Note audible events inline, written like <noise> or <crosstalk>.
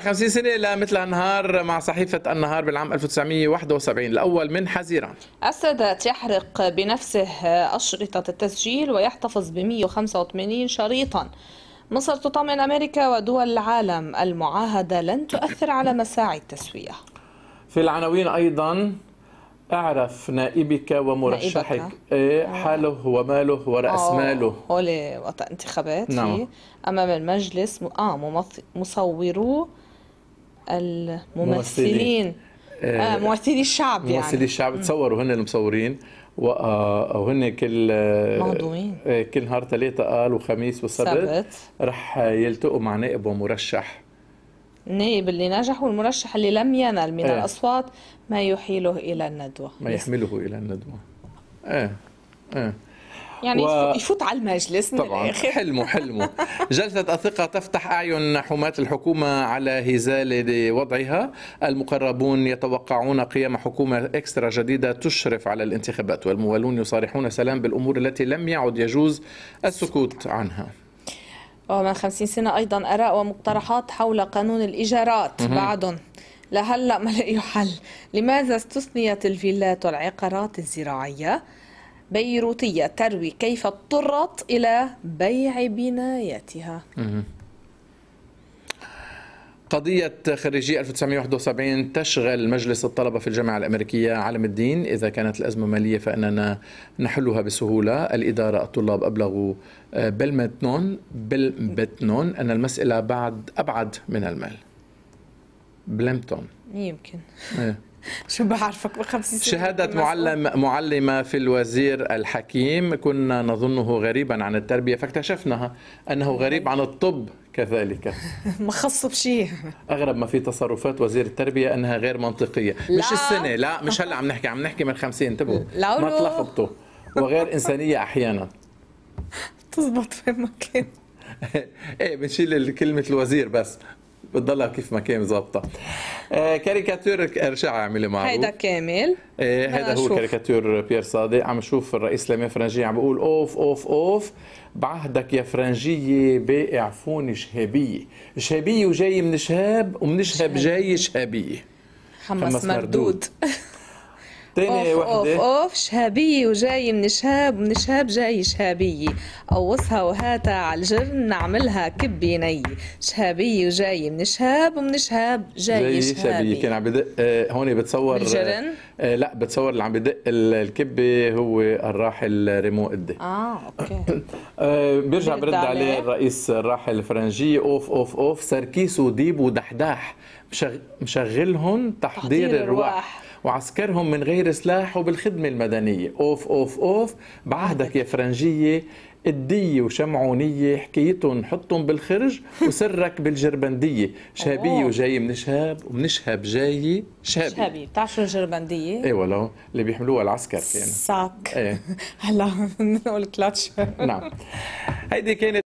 50 سنة لمثل النهار مع صحيفة النهار بالعام 1971 الأول من حزيران السادات يحرق بنفسه أشرطة التسجيل ويحتفظ ب 185 شريطا مصر تطمئن أمريكا ودول العالم المعاهدة لن تؤثر على مساعي التسوية في العناوين أيضا اعرف نائبك ومرشحك نائبك. إيه، حاله وماله ورأس ماله هولي وقت انتخابات نعم. أمام المجلس آه مصوروه الممثلين آه، ممثلي الشعب يعني ممثلي الشعب تصوروا هن المصورين آه، وهن كل آه، مهضومين كل نهار ثلاثة قال وخميس وسبت رح يلتقوا مع نائب ومرشح النائب اللي نجح والمرشح اللي لم ينل من إيه. الأصوات ما يحيله إلى الندوة ما يحمله إلى الندوة ايه ايه يعني و... يفوت على المجلس من طبعا الآخر. <laughs> حلمه حلمه جلسة الثقة تفتح أعين حماة الحكومة على هزال وضعها المقربون يتوقعون قيام حكومة إكسترا جديدة تشرف على الانتخابات والموالون يصارحون سلام بالأمور التي لم يعد يجوز السكوت عنها ومن 50 سنة أيضا آراء ومقترحات حول قانون الإيجارات بعد لهلأ ما لقيوا حل لماذا استثنيت الفيلات والعقارات الزراعية بيروتية تروي كيف اضطرت إلى بيع بنايتها قضية خريجي 1971 تشغل مجلس الطلبة في الجامعة الأمريكية عالم الدين إذا كانت الأزمة مالية فإننا نحلها بسهولة الإدارة الطلاب أبلغوا آه، بالمتنون بالمتنون أن المسألة بعد أبعد من المال بلمتون يمكن إيه. شو بعرفك بخمس سنين شهادة معلم معلمة في الوزير الحكيم كنا نظنه غريبا عن التربية فاكتشفناها أنه غريب عن الطب كذلك <laughs> ما خص بشيء اغرب ما في تصرفات وزير التربيه انها غير منطقيه لا. مش السنه لا مش هلا عم نحكي عم نحكي من 50 انتبهوا ما تلخبطوا وغير انسانيه احيانا تزبط فين ما كان ايه بنشيل كلمه الوزير بس بتضلها كيف ما كان ظابطه آه كاريكاتور رجع عامله معه هيدا كامل آه هيدا هو كاريكاتور بيير صادق عم شوف الرئيس لمين فرنجيه عم بقول اوف اوف اوف بعهدك يا فرنجيه باقي عفوني شهابيه شهابيه وجاي من شهاب ومن شهاب جاي شهابيه حمص, حمص مردود, مردود. <laughs> تاني وحدة أوف أوف شهابية وجاي من شهاب من شهاب جاي شهابية قوصها وهاتها على الجرن نعملها كبي ني شهابية وجاي من شهاب ومن شهاب جاي, جاي شهابية كان عم بدق آه، هون بتصور الجرن آه، لا بتصور اللي عم بدق الكبة هو الراحل ريمو قدي اه اوكي <laughs> آه، بيرجع برد عليه الرئيس الراحل الفرنجي اوف اوف اوف سركيس وديب ودحداح مشغلهم تحضير, تحضير الرواح وعسكرهم من غير سلاح وبالخدمة المدنية أوف أوف أوف بعهدك يا فرنجية الدية وشمعونية حكيتهم حطهم بالخرج وسرك بالجربندية شهابية وجاية من شهاب ومن شهاب جاية شهابي شهابي بتعرف شو الجربندية؟ ايه والله اللي بيحملوها العسكر كان ساك ايه <laughs> هلا بنقول كلاتش نعم هيدي كانت